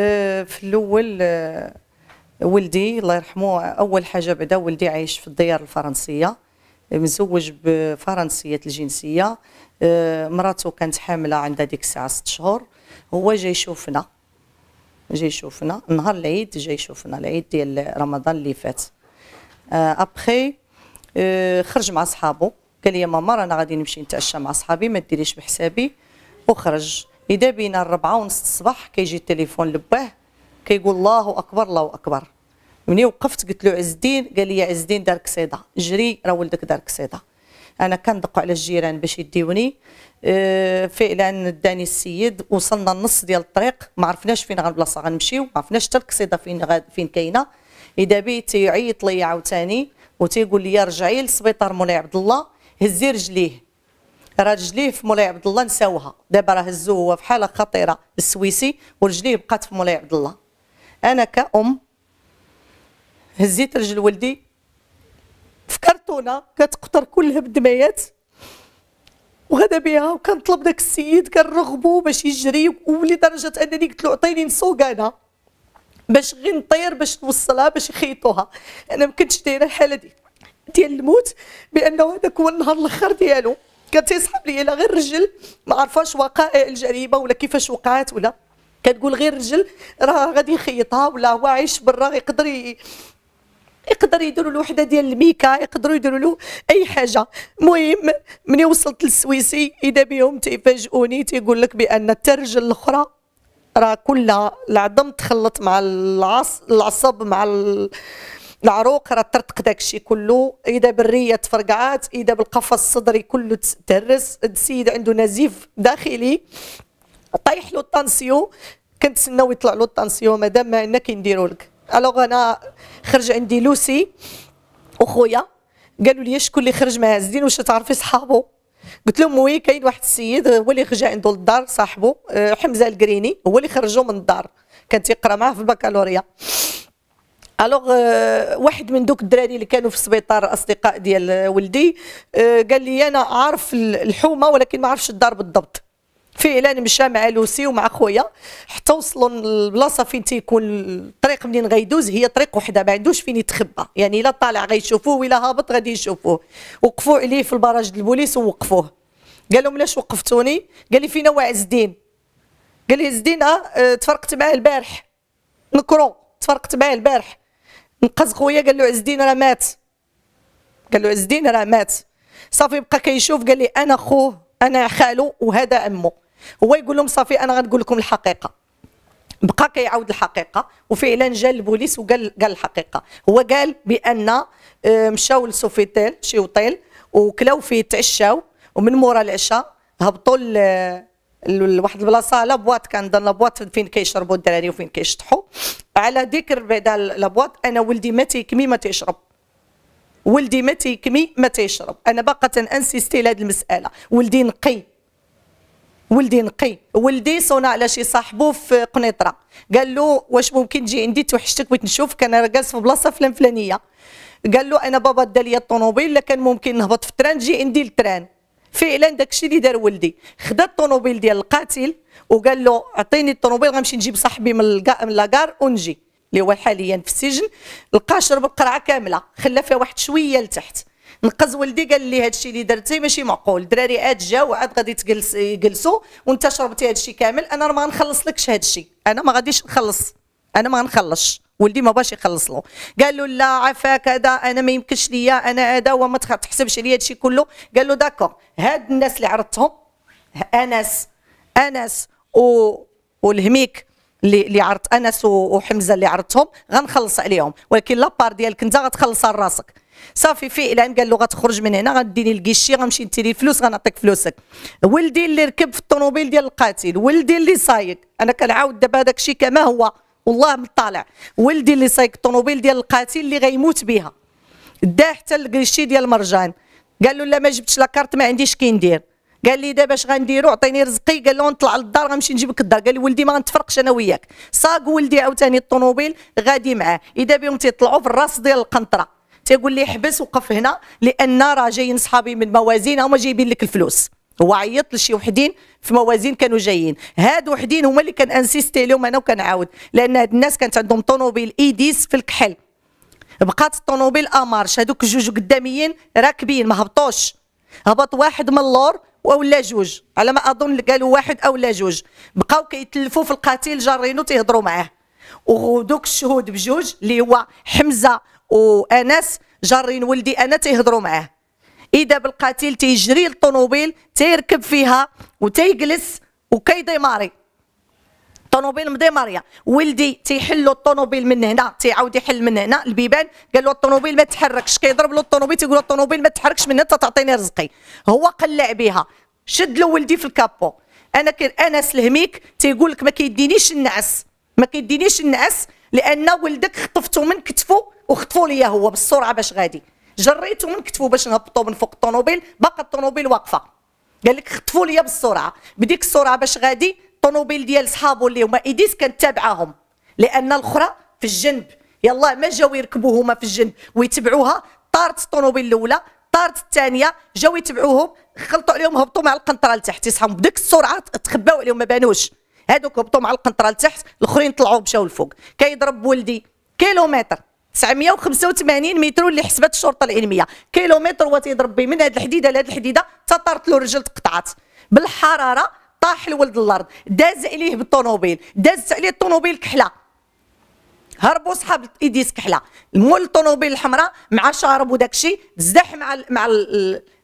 آه، في الاول آه، ولدي الله يرحمه اول حاجه بعدا ولدي عايش في الديار الفرنسيه مزوج بفرنسيه الجنسيه آه، مراته كانت حامله عندها ديك الساعه ست شهور هو جاي يشوفنا جاي يشوفنا نهار العيد جاي يشوفنا العيد ديال رمضان اللي فات ابخي خرج مع صحابه قال لي ماما رانا غادي نمشي نتعشى مع صحابي ما ديريش بحسابي وخرج اذا بينا الربعه ونص الصباح كيجي التليفون لباه كيقول الله اكبر الله اكبر ملي وقفت قلت له عز الدين قال لي عز الدين دار كسيده جري راه ولدك دار كسيده انا كندق على الجيران باش يديوني أه، فعلا داني السيد وصلنا النص ديال الطريق ما عرفناش فين غنبلاصة غنمشيو ما عرفناش حتى الكسيده فين فين كاينه اذا بي تيعيط ليا عاوتاني وتيقول لي رجعي للسبيطار مولاي عبد الله هزي رجليه راه رجليه في مولاي عبد الله نساوها دابا راه هزوه هو في حاله خطيره السويسي ورجليه بقات في مولاي عبد الله انا كأم هزيت رجل ولدي في كرتونه كتقطر كلها بالدميات وغدا بها وكنطلب داك السيد كنرغبو باش يجري ولدرجه انني قلت له عطيني نسوق باش غير نطير باش نوصلها باش يخيطوها انا ما كنتش دايره الحاله دي ديال الموت بانه هذاك هو النهار الاخر ديالو كانت تيصحاب لي غير رجل ما عرفاش وقائع الجريمه ولا كيفاش وقعت ولا كتقول غير رجل راه غادي يخيطها ولا هو عايش برا يقدر يقدر يديروا له وحده ديال الميكا يقدروا يديروا له اي حاجه المهم ملي وصلت للسويسي اذا بهم تيفاجئوني تيقول لك بان الترجل الاخرى راه كلها العظم تخلط مع العصب مع العروق راه طرطق داكشي كله اذا بالريه تفرقعات اذا بالقفص الصدري كله تهرس السيد عنده نزيف داخلي طيح له الطنسيو كنتسناو يطلع له الطنسيو مادام ما عندنا كنديروا لك الوغ انا خرج عندي لوسي وخويا قالوا لي شكون اللي خرج مع عز الدين واش تعرفي صحابو قلت لهم وي كاين واحد السيد هو اللي خرج عنده للدار صاحبو آه، حمزه القريني هو اللي خرجو من الدار كان تيقرا معاه في البكالوريا الوغ euh, واحد من دوك الدراري اللي كانوا في السبيطار اصدقاء ديال ولدي آه، قال لي انا عارف الحومه ولكن ما عارفش الدار بالضبط فعلا مشى مع لوسي ومع خويا حتى وصلوا للبلاصه فين تيكون الطريق منين غيدوز هي طريق وحده ما عندوش فين يتخبى يعني الا طالع غيشوفوه ولا هابط غادي يشوفوه وقفوا عليه في البراج البوليس ووقفوه قال لهم علاش وقفتوني قال لي فينا واعز الدين قال لي عز الدين آه،, اه تفرقت معاه البارح نكرو تفرقت معاه البارح نقص خويا قال له عز الدين راه مات قال له عز الدين راه مات صافي بقى كيشوف قال لي انا خوه انا خالو وهذا امه هو يقول لهم صافي انا غنقول لكم الحقيقه بقى كيعاود الحقيقه وفعلا جا البوليس وقال قال الحقيقه هو قال بان آه، مشاو لسوفيتيل شي وطيل وكلاو فيه تعشاو ومن مورا العشاء هبطوا لواحد البلاصه لابواط كنظن لابواط فين كيشربوا الدراري وفين كيشطحوا على ذكر بعدا لابواط انا ولدي ما تيكمي ما تيشرب ولدي ما تيكمي ما تيشرب انا باقا تنانسيستي لهذه المساله ولدي نقي ولدي نقي ولدي صونا على شي صاحبو في قنيطره قال له واش ممكن تجي عندي توحشتك بغيت نشوفك انا جالس في بلاصه فلان فلانيه قال له انا بابا دا ليا الطوموبيل لا كان ممكن نهبط في التران تجي عندي التران فعلا داكشي اللي دار ولدي خدا الطوموبيل ديال القاتل وقال له اعطيني الطوموبيل غنمشي نجيب صاحبي من لاكار ونجي اللي هو حاليا في السجن لقى شرب القرعه كامله خلا فيها واحد شويه لتحت نقز ولدي قال لي هذا الشيء اللي درتي ماشي معقول الدراري عاد جاو عاد غادي تجلس يجلسوا وانت شربتي هذا الشيء كامل انا ما غنخلص لكش هذا الشيء انا ما غاديش نخلص انا ما غنخلصش ولدي ما باش يخلص له قال له لا عفا كذا انا ما يمكنش ليا انا هذا وما تحسبش عليا هادشي كله قال له داكور هاد الناس اللي عرضتهم انس انس و والهميك اللي اللي عرضت انس وحمزه اللي عرضتهم غنخلص عليهم ولكن لابار ديالك انت غتخلصها لراسك صافي فعلا قال له غتخرج من هنا غديني الكيشي غنمشي نتيري الفلوس غنعطيك فلوسك ولدي اللي ركب في الطوموبيل ديال القاتل ولدي اللي صايق انا كنعاود دابا هذاك الشيء كما هو والله مطالع ولدي اللي سايق الطوموبيل ديال القاتل اللي غيموت بها دا حتى الكريشي ديال المرجان قال له لا ما جبتش لاكارت ما عنديش كي ندير قال لي دابا اش غنديرو عطيني رزقي قال له نطلع للدار غنمشي نجيب لك الدار قال لي ولدي ما غنتفرقش انا وياك ساق ولدي عاوتاني الطوموبيل غادي معاه اذا بهم تيطلعوا في الراس ديال القنطره تيقول لي حبس وقف هنا لان راه جايين صحابي من موازين هما جايبين لك الفلوس هو عيط لشي وحدين في موازين كانوا جايين هاد وحدين هما اللي كان انسيستي لهم انا وكنعاود لان هاد الناس كانت عندهم طوموبيل ايديس في الكحل بقات الطوموبيل امارش هادوك جوج قداميين راكبين ما هبطوش هبط واحد من اللور ولا جوج على ما اظن قالوا واحد او لا جوج بقاو كيتلفوا في القاتل جارينو تيهضروا معاه ودوك الشهود بجوج اللي هو حمزه وانس جارين ولدي انا تيهضروا معاه اذا بالقتيل تيجري للطوموبيل تيركب فيها وتيجلس وكيديماري الطوموبيل مديماريه ولدي تيحلوا الطوموبيل من هنا تيعاود يحل من هنا البيبان قال له الطوموبيل ما تحركش كيضرب له الطوموبيل تيقول له الطوموبيل ما تحركش من هنا تعطيني رزقي هو قلع بها شد له ولدي في الكابو انا انس الهميك تيقول لك ما كيدينيش النعس ما كيدينيش النعس لان ولدك خطفته من كتفه وخطفوا ليا هو بالسرعه باش غادي من كتفه باش نهبطو من فوق الطوموبيل باقا الطوموبيل واقفه قال لك خطفوا ليا بالسرعه بديك السرعه باش غادي الطوموبيل ديال صحابو اللي هما ايديس كانت تابعاهم لان الاخرى في الجنب يلا ما جاو يركبوا هما في الجنب ويتبعوها طارت الطوموبيل الاولى طارت الثانيه جاو يتبعوهم خلطوا عليهم هبطوا مع القنطره لتحت يصحهم بديك السرعه تخباو عليهم ما بانوش هادوك هبطوا مع القنطره لتحت الاخرين طلعوا مشاو لفوق كيضرب ولدي كيلومتر 985 متر اللي حسبت الشرطه العلميه كيلومتر وتيضرب به من هذه الحديده لهذه الحديده تطرت له رجل تقطعت بالحراره طاح الولد الارض داز عليه بالطوموبيل داز عليه الطوموبيل كحله هربوا صحاب ايديس كحله مول الطوموبيل الحمراء مع شارب وداك الشيء تزدح مع مع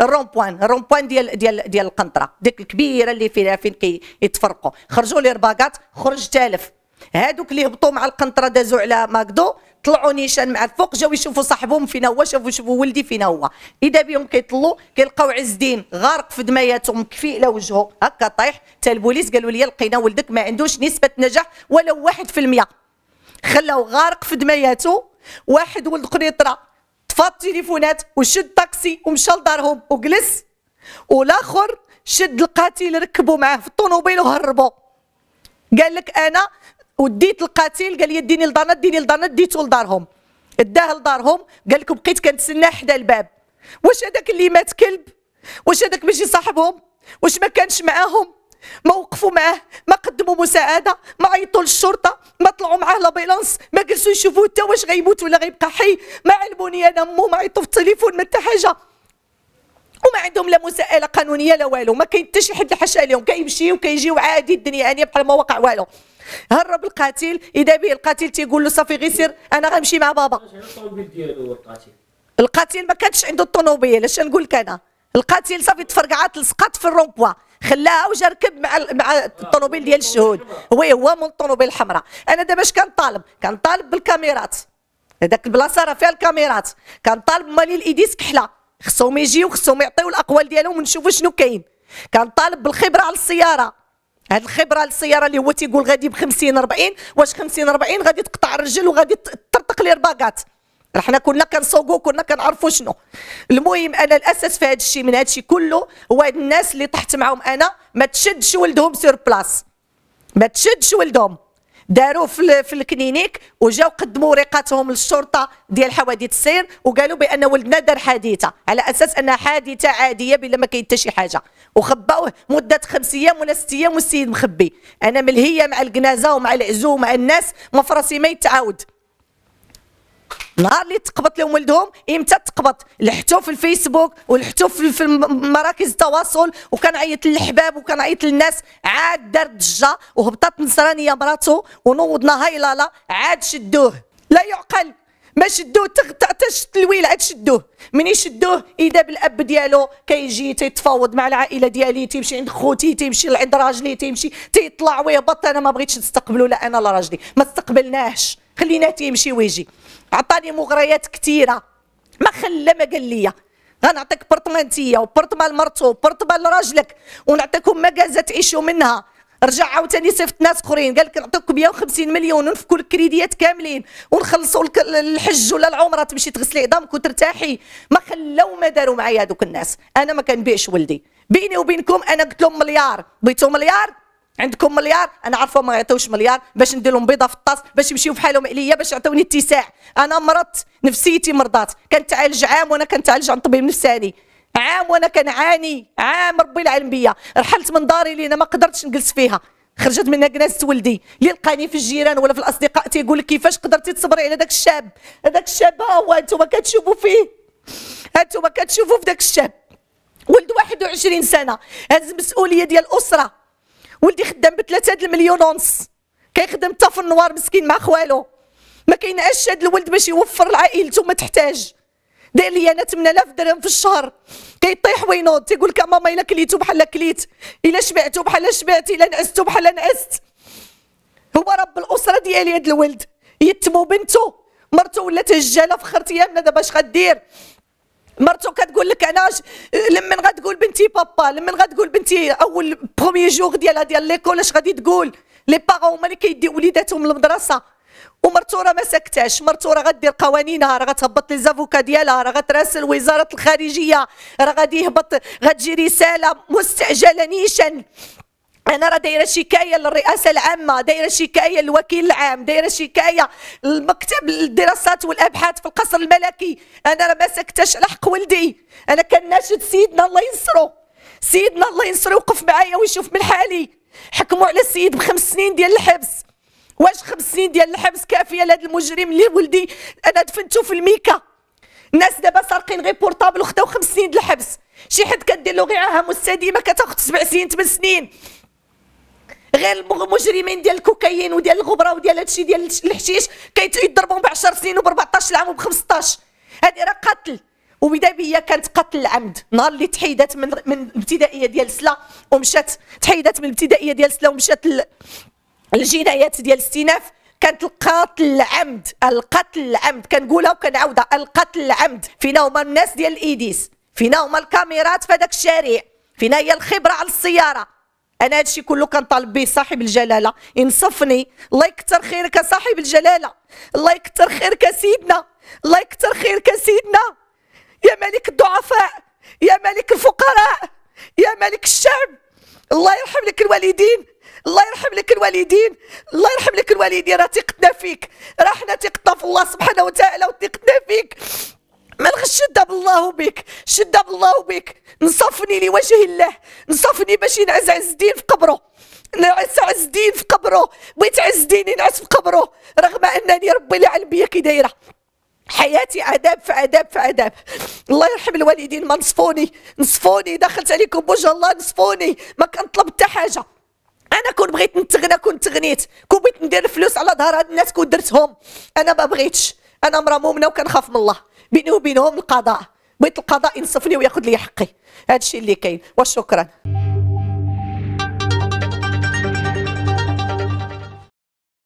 الرومبوان الرومبوان ديال ديال ديال القنطره ديك الكبيره اللي فيها فين كيتفرقوا كي خرجوا لي رباكات خرج تالف هادوك اللي هبطوا مع القنطره دازوا على ماكدو طلعوا نيشان مع الفوق جاو يشوفوا صاحبهم فينا هو شافوا يشوفوا ولدي فينا هو اذا بهم كيطلوا كيلقاو عز الدين غارق في دمياته مكفي الى وجهه هكا طايح حتى البوليس قالوا لي لقينا ولدك ما عندوش نسبه نجاح ولو 1% خلاو غارق في دمياته واحد ولد قنيطره طفى التليفونات وشد طاكسي ومشى لدارهم وجلس والاخر شد القاتل ركبوا معاه في الطونوبيل وهربوا قال لك انا وديت القاتل قال لي ديني لدارنا ديني لدارنا ديتو لدارهم اداه لدارهم قال لك بقيت كنتسناه حدا الباب واش هذاك اللي مات كلب واش هذاك ماشي صاحبهم واش ما كانش معاهم ما وقفوا معاه ما قدموا مساعده ما عيطوا للشرطه ما طلعوا معاه لابيلونس ما جلسوا يشوفوا حتى واش غيموت ولا غيبقى حي ما علموني انا مو ما عيطوا في التليفون ما حتى حاجه وما عندهم لا مساءله قانونيه لا والو ما كاين حتى شي حد حاشا عليهم كيمشيو كيجيو عادي الدنيا عاديه بحال ما وقع والو هرب القاتل اذا به القاتل تيقول له صافي غير سير انا غنمشي مع بابا القاتل ما كانتش عنده الطوموبيل اش نقول لك انا القاتل صافي تفرقعات لصقات في الرومبوا خلاها وجا ركب مع مع الطوموبيل ديال الشهود وي هو من الطوموبيل الحمراء انا دابا اش كنطالب كنطالب بالكاميرات هذاك البلاصه راه فيها الكاميرات كنطالب مالي الايديس كحله خصهم يجيو خصهم يعطيو الاقوال ديالهم ونشوفوا شنو كاين كنطالب بالخبره على السياره هاد الخبره السياره اللي هو تيقول غادي ب 50 40 واش 50 40 غادي تقطع الرجل وغادي تطرطق لي رباكات حنا كنا كنسوقو كنا كنعرفو شنو المهم انا الاساس في هاد الشيء من هاد الشيء كله هو هاد الناس اللي طحت معاهم انا ما تشدش ولدهم سير بلاص ما تشدش ولدهم داروا في, في الكلينيك وجاو قدموا ورقاتهم للشرطه ديال حوادث السير وقالوا بان ولدنا دار حادثه على اساس انها حادثه عاديه بلا ما كاين حتى شي حاجه وخباوه مده خمس ايام ولا ست ايام والسيد مخبي انا ملهيه مع الجنازه ومع العزو ومع الناس مفرسي ما يتعاود نهار اللي تقبط لهم ولدهم امتى تقبط لحتو في الفيسبوك ولحتو في مراكز التواصل وكنعيط للحباب وكنعيط للناس عاد دار ضجه وهبطت نصرانيه مراته ونوض نهايلالا عاد شدوه لا يعقل ما شدوه حتى شد الويل عاد شدوه من شدوه اذا بالاب ديالو كيجي تيتفاوض مع العائله ديالي تيمشي عند خوتي تيمشي عند راجلي تيمشي تيطلع ويهبط انا ما بغيتش نستقبله لا انا لا راجلي ما استقبلناهش خليناه تيمشي ويجي عطاني مغريات كثيره ما خلى ما قال لي غنعطيك برطمانتيه وبرطمان لمرتو وبرطمان لراجلك ونعطيكم مكازه تعيشوا منها رجع عاوتاني صيفط ناس اخرين قال لك نعطيوك 150 مليون ونفكوا لك كريديات كاملين ونخلصوا لك الحج ولا العمره تمشي تغسلي عظامك وترتاحي ما خلاو ما داروا معايا هذوك الناس انا ما كنبيعش ولدي بيني وبينكم انا قلت لهم مليار بغيتو مليار عندكم مليار انا عارفه ما يعطيوش مليار باش ندير لهم بيضه في الطاس باش يمشيو بحالهم عليا باش يعطوني اتساع انا مرضت نفسيتي مرضات كنتعالج عام وانا كنتعالج عن طبيب نفساني عام وانا كنعاني عام ربي العالم بيا رحلت من داري لينا ما قدرتش نجلس فيها خرجت منها كناس ولدي اللي لقاني في الجيران ولا في الاصدقاء تيقول لك كيفاش قدرتي تصبري على داك الشاب هذاك الشاب ها هو انتم كتشوفوا فيه انتم كتشوفوا في داك الشاب ولد 21 سنه هز مسؤوليه ديال الاسره ولدي خدام ب 3 المليون ونص كيخدم حتى في النوار مسكين مع خوالو ما كايناش هاد الولد باش يوفر لعائلته ما تحتاج داير لي انا 8000 درهم في الشهر كيطيح وينوض تيقول لك ماما الا كليتو بحال كليت الا شبعتو بحال شبعت الا نعستو بحال نعست هو رب الاسره ديالي هذا الولد يتمو بنته مرته ولات هجاله فخرت يا منا دابا اش غدير مرته كتقول لك انا لمن غتقول بنتي بابا لمن غتقول بنتي اول بروميي جوغ ديالها ديال ليكول اش غادي تقول لي باغون هما اللي كيديو وليداتهم للمدرسه ومرتو راه ما ساكتاش مرتو راه غدير قوانينها راه غتهبط لي زافوكا ديالها راه غتراسل وزاره الخارجيه راه غادي يهبط غتجي رساله مستعجله نيشان انا راه دايره شكايه للرئاسه العامه دايره شكايه للوكيل العام دايره شكايه لمكتب الدراسات والابحاث في القصر الملكي انا راه ما سكتش على حق ولدي انا كناشد سيدنا الله ينصرو سيدنا الله ينصرو يوقف معايا ويشوف من حالي حكموا على السيد بخمس سنين ديال الحبس واش خمس سنين ديال الحبس كافيه لهذا المجرم اللي ولدي انا دفنته في الميكا الناس دابا سارقين غير بورطابل وخداو خمس سنين ديال الحبس شي حد كدير له غير عاهه مستديمه كتاخذ سبع سنين ثمان سنين غير المجرمين ديال الكوكايين وديال الغبره وديال هادشي ديال الحشيش كيضربهم ب 10 سنين وب 14 عام وب 15 هذه راه قتل وبدابيه كانت قتل العمد نهار اللي تحيدات من من الابتدائيه ديال سلا ومشات تحيدات من الابتدائيه ديال سلا ومشات ل... الجنايات ديال الاستئناف كانت القتل العمد القتل العمد كنقولها وكنعاودها القتل العمد فينا هما الناس ديال الايديس فينا هما الكاميرات في هذاك الشارع فينا هي الخبره على السياره انا هادشي كله كنطالب به صاحب الجلاله ينصفني الله يكثر خيرك صاحب الجلاله الله يكثر خيرك سيدنا الله يكثر خيرك سيدنا يا ملك الضعفاء يا ملك الفقراء يا ملك الشعب الله يرحم لك الوالدين الله يرحم لك الوالدين الله يرحم لك الوالدين راه ثقتنا فيك راه حنا ثقتنا في الله سبحانه وتعالى وثقتنا فيك ما الشده بالله بك شده بالله بك نصفني لوجه الله نصفني باش ينعز عز الدين في قبره نعس عز الدين في قبره بغيت عز الدين ينعس في قبره رغم انني ربي اللي علم بيا كي دايره حياتي عذاب في عذاب في عذاب الله يرحم الوالدين ما نصفوني نصفوني دخلت عليكم بوجه الله نصفوني ما كنطلب حتى حاجه انا كون بغيت نتغنى كنت تغنيت كون بغيت ندير الفلوس على ظهر هاد الناس كون درتهم انا ما بغيتش انا مرا مؤمنه وكنخاف من الله بيني وبينهم القضاء بغيت القضاء ينصفني وياخذ لي حقي هادشي اللي كاين وشكرا